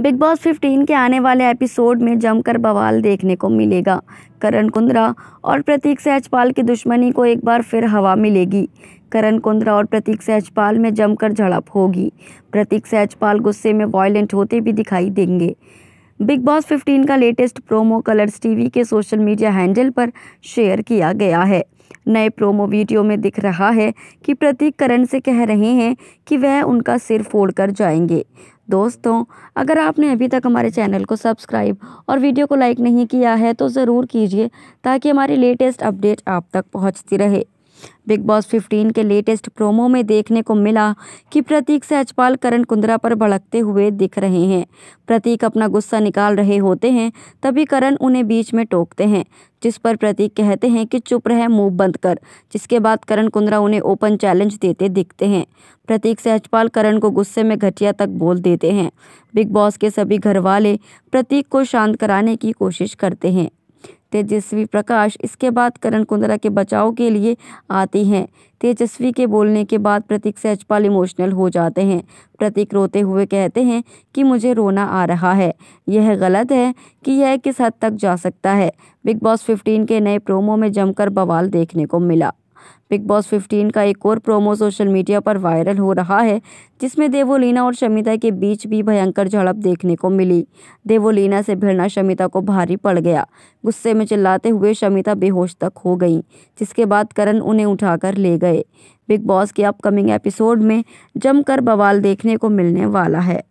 big Boss 15 के आने वाले एपिसोड में जमकर बवाल देखने को मिलेगा करण कुंद्रा और प्रतीक सहजपाल की दुश्मनी को एक बार फिर हवा मिलेगी करण कुंद्रा और प्रतीक सहजपाल में जमकर झड़प होगी प्रतीक सहजपाल गुस्से में वायलेंट होते भी दिखाई देंगे बिग बॉस 15 का लेटेस्ट प्रोमो कलर्स टीवी के सोशल मीडिया हैंडल पर शेयर किया गया है नए प्रोमो वीडियो में दिख रहा है कि प्रतीक करण से कह रहे हैं कि वह उनका सिर फोड़ कर जाएंगे दोस्तों अगर आपने अभी तक हमारे चैनल को सब्सक्राइब और वीडियो को लाइक नहीं किया है तो ज़रूर कीजिए ताकि हमारी लेटेस्ट अपडेट आप तक पहुँचती रहे बिग बॉस 15 के लेटेस्ट प्रोमो में देखने को मिला कि प्रतीक सहजपाल करण कुंद्रा पर भड़कते हुए दिख रहे हैं प्रतीक अपना गुस्सा निकाल रहे होते हैं तभी करण उन्हें बीच में टोकते हैं जिस पर प्रतीक कहते हैं कि चुप रहे मुंह बंद कर जिसके बाद करण कुंद्रा उन्हें ओपन चैलेंज देते दिखते हैं प्रतीक सहजपाल करण को गुस्से में घटिया तक बोल देते हैं बिग बॉस के सभी घरवाले प्रतीक को शांत कराने की कोशिश करते हैं तेजस्वी प्रकाश इसके बाद करण कुंद्रा के बचाव के लिए आती हैं तेजस्वी के बोलने के बाद प्रतीक सहजपाल इमोशनल हो जाते हैं प्रतीक रोते हुए कहते हैं कि मुझे रोना आ रहा है यह गलत है कि यह किस हद तक जा सकता है बिग बॉस 15 के नए प्रोमो में जमकर बवाल देखने को मिला बिग बॉस 15 का एक और प्रोमो सोशल मीडिया पर वायरल हो रहा है जिसमें देवोलीना और शमिता के बीच भी भयंकर झड़प देखने को मिली देवोलीना से भिड़ना शमिता को भारी पड़ गया गुस्से में चिल्लाते हुए शमिता बेहोश तक हो गई जिसके बाद करण उन्हें उठाकर ले गए बिग बॉस के अपकमिंग एपिसोड में जमकर बवाल देखने को मिलने वाला है